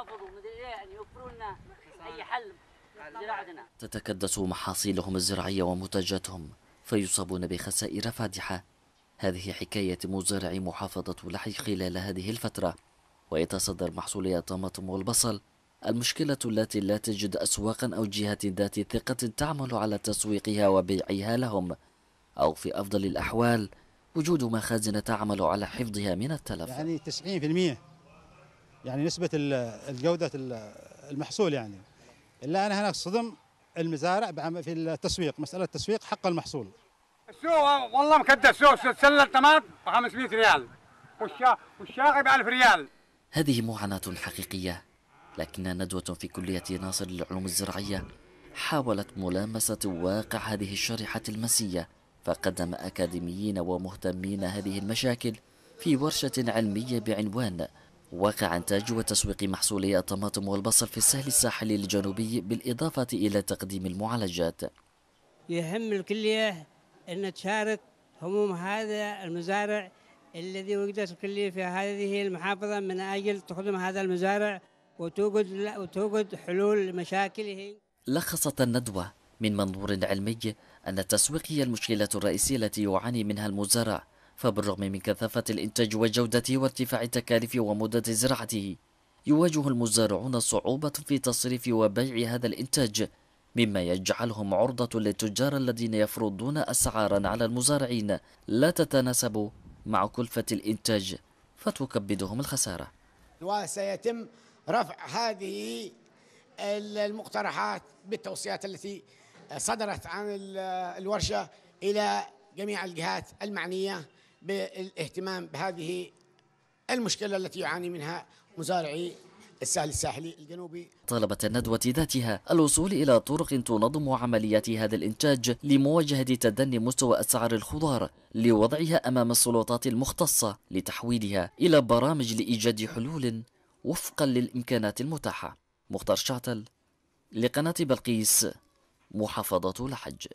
ومدري ان إيه، يعني يوفروا لنا اي حل تتكدس محاصيلهم الزراعيه ومنتجاتهم فيصابون بخسائر فادحه هذه حكايه مزارع محافظه لحي خلال هذه الفتره ويتصدر محصولي الطماطم والبصل المشكلة التي لا تجد أسواقا أو جهة ذات ثقة تعمل على تسويقها وبيعها لهم أو في أفضل الأحوال وجود مخازن تعمل على حفظها من التلف يعني 90% يعني نسبه الجوده المحصول يعني الا أنا هناك صدم المزارع في التسويق مساله التسويق حق المحصول السوق والله مكدس السوق سله الطماط ب 500 ريال والشاغي ب 1000 ريال هذه معاناه حقيقيه لكن ندوه في كليه ناصر للعلوم الزراعيه حاولت ملامسه واقع هذه الشريحه المسيه فقدم اكاديميين ومهتمين هذه المشاكل في ورشه علميه بعنوان واقع إنتاج وتسويق محصولي الطماطم والبصل في السهل الساحلي الجنوبي بالإضافة إلى تقديم المعالجات يهم الكلية أن تشارك هموم هذا المزارع الذي وجدت الكلية في هذه المحافظة من أجل تخدم هذا المزارع وتوجد وتوجد حلول لمشاكله لخصت الندوة من منظور علمي أن التسويق هي المشكلة الرئيسية التي يعاني منها المزارع فبالرغم من كثافة الإنتاج وجودته وارتفاع التكاليف ومدة زراعته يواجه المزارعون صعوبة في تصريف وبيع هذا الإنتاج مما يجعلهم عرضة للتجار الذين يفرضون أسعارا على المزارعين لا تتناسب مع كلفة الإنتاج فتكبدهم الخسارة وسيتم رفع هذه المقترحات بالتوصيات التي صدرت عن الورشة إلى جميع الجهات المعنية بالاهتمام بهذه المشكلة التي يعاني منها مزارعي الساحل الساحلي الجنوبي طلبة الندوة ذاتها الوصول إلى طرق تنظم عمليات هذا الإنتاج لمواجهة تدني مستوى أسعار الخضار لوضعها أمام السلطات المختصة لتحويلها إلى برامج لإيجاد حلول وفقا للإمكانات المتاحة مختار شعتل لقناة بلقيس محافظة لحج